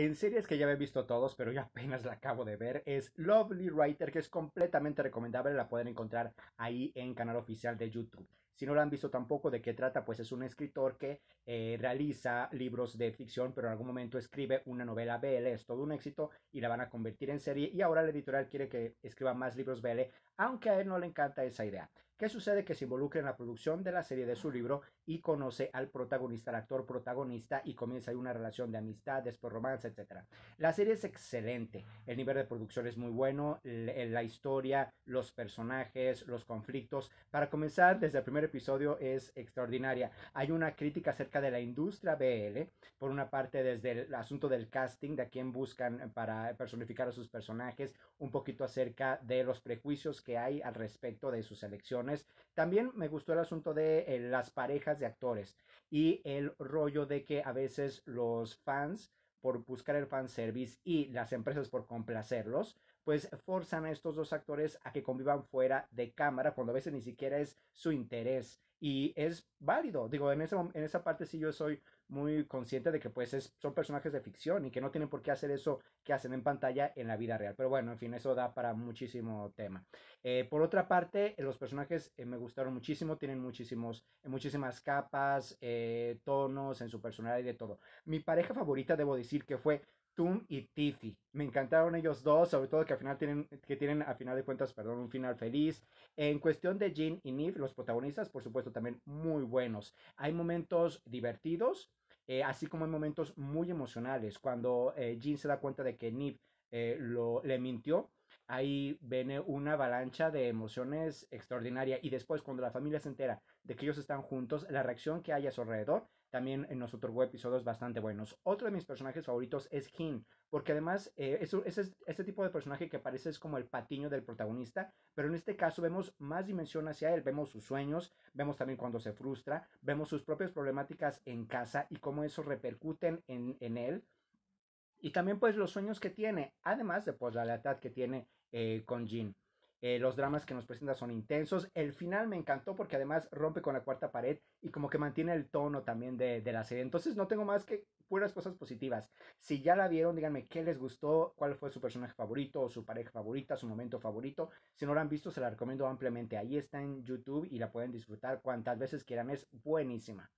en series que ya he visto todos, pero yo apenas la acabo de ver, es Lovely Writer, que es completamente recomendable, la pueden encontrar ahí en canal oficial de YouTube. Si no lo han visto tampoco, ¿de qué trata? Pues es un escritor que eh, realiza libros de ficción, pero en algún momento escribe una novela BL, es todo un éxito y la van a convertir en serie y ahora la editorial quiere que escriba más libros BL, aunque a él no le encanta esa idea. ¿Qué sucede? Que se involucra en la producción de la serie de su libro y conoce al protagonista, al actor protagonista, y comienza una relación de amistad, después romance, etc. La serie es excelente, el nivel de producción es muy bueno, la historia, los personajes, los conflictos. Para comenzar, desde el primer episodio es extraordinaria. Hay una crítica acerca de la industria BL, por una parte desde el asunto del casting, de a quién buscan para personificar a sus personajes, un poquito acerca de los prejuicios que hay al respecto de sus elecciones. También me gustó el asunto de eh, las parejas de actores y el rollo de que a veces los fans por buscar el fanservice y las empresas por complacerlos, pues forzan a estos dos actores a que convivan fuera de cámara cuando a veces ni siquiera es su interés y es válido. Digo, en esa, en esa parte sí yo soy muy consciente de que pues son personajes de ficción y que no tienen por qué hacer eso que hacen en pantalla en la vida real. Pero bueno, en fin, eso da para muchísimo tema. Eh, por otra parte, los personajes eh, me gustaron muchísimo, tienen muchísimos, muchísimas capas, eh, tonos en su personalidad y de todo. Mi pareja favorita, debo decir, que fue Tum y Tiffy. Me encantaron ellos dos, sobre todo que al final tienen, que tienen a final de cuentas, perdón, un final feliz. En cuestión de Jean y Nif, los protagonistas, por supuesto, también muy buenos. Hay momentos divertidos, eh, así como hay momentos muy emocionales. Cuando eh, Jean se da cuenta de que Nif eh, le mintió, ahí viene una avalancha de emociones extraordinaria. Y después, cuando la familia se entera de que ellos están juntos, la reacción que hay a su alrededor también en nos otorgó episodios bastante buenos. Otro de mis personajes favoritos es Jin porque además eh, es, este tipo de personaje que parece es como el patiño del protagonista, pero en este caso vemos más dimensión hacia él, vemos sus sueños, vemos también cuando se frustra, vemos sus propias problemáticas en casa y cómo eso repercuten en, él. Y también pues los sueños que tiene, además de pues la lealtad que tiene eh, con Jin. Eh, los dramas que nos presenta son intensos. El final me encantó porque además rompe con la cuarta pared y como que mantiene el tono también de, de, la serie. Entonces no tengo más que puras cosas positivas. Si ya la vieron, díganme qué les gustó, cuál fue su personaje favorito o su pareja favorita, su momento favorito. Si no la han visto, se la recomiendo ampliamente. Ahí está en YouTube y la pueden disfrutar cuantas veces quieran. Es buenísima.